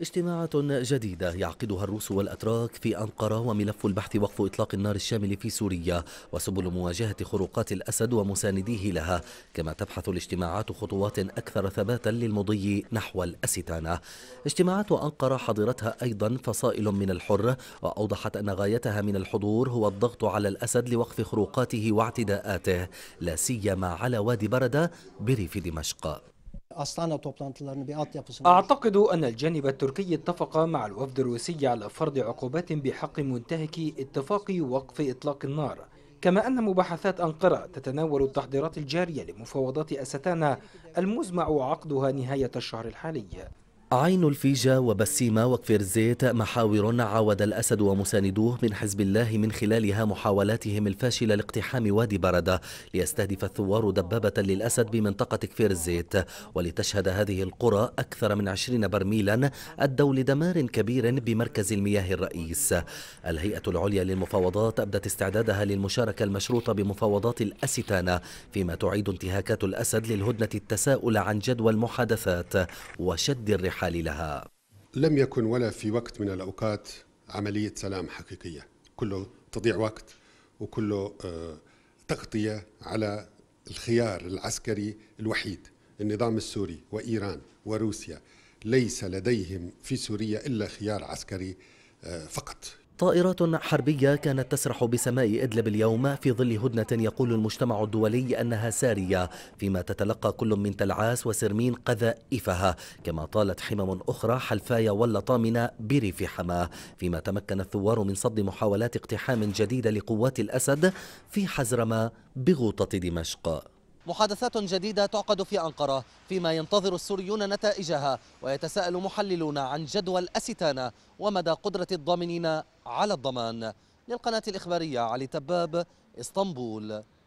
اجتماعات جديدة يعقدها الروس والأتراك في أنقرة وملف البحث وقف إطلاق النار الشامل في سوريا وسبل مواجهة خروقات الأسد ومسانديه لها كما تبحث الاجتماعات خطوات أكثر ثباتا للمضي نحو الأستانة اجتماعات أنقرة حضرتها أيضا فصائل من الحر وأوضحت أن غايتها من الحضور هو الضغط على الأسد لوقف خروقاته واعتداءاته لا سيما على وادي بردة بريف دمشق أعتقد أن الجانب التركي اتفق مع الوفد الروسي على فرض عقوبات بحق منتهكي اتفاق وقف إطلاق النار كما أن مباحثات أنقرة تتناول التحضيرات الجارية لمفاوضات أستانا المزمع عقدها نهاية الشهر الحالي عين الفيجة وبسيمة وكفر زيت محاور عاود الأسد ومساندوه من حزب الله من خلالها محاولاتهم الفاشلة لاقتحام وادي بردة ليستهدف الثوار دبابة للأسد بمنطقة كفير زيت ولتشهد هذه القرى أكثر من عشرين برميلا أدوا لدمار كبير بمركز المياه الرئيس الهيئة العليا للمفاوضات أبدت استعدادها للمشاركة المشروطة بمفاوضات الأستانة فيما تعيد انتهاكات الأسد للهدنة التساؤل عن جدوى المحادثات وشد الرحال الحال لها لم يكن ولا في وقت من الأوقات عملية سلام حقيقية كله تضيع وقت وكله آه، تغطية على الخيار العسكري الوحيد النظام السوري وإيران وروسيا ليس لديهم في سوريا إلا خيار عسكري آه، فقط طائرات حربية كانت تسرح بسماء إدلب اليوم في ظل هدنة يقول المجتمع الدولي أنها سارية فيما تتلقى كل من تلعاس وسرمين قذائفها كما طالت حمم أخرى حلفايا واللطامنة بريف حماة فيما تمكن الثوار من صد محاولات اقتحام جديدة لقوات الأسد في حزرمة بغوطة دمشق محادثات جديدة تعقد في أنقرة فيما ينتظر السوريون نتائجها ويتساءل محللون عن جدوى الأستانة ومدى قدرة الضامنين على الضمان للقناة الإخبارية علي تباب اسطنبول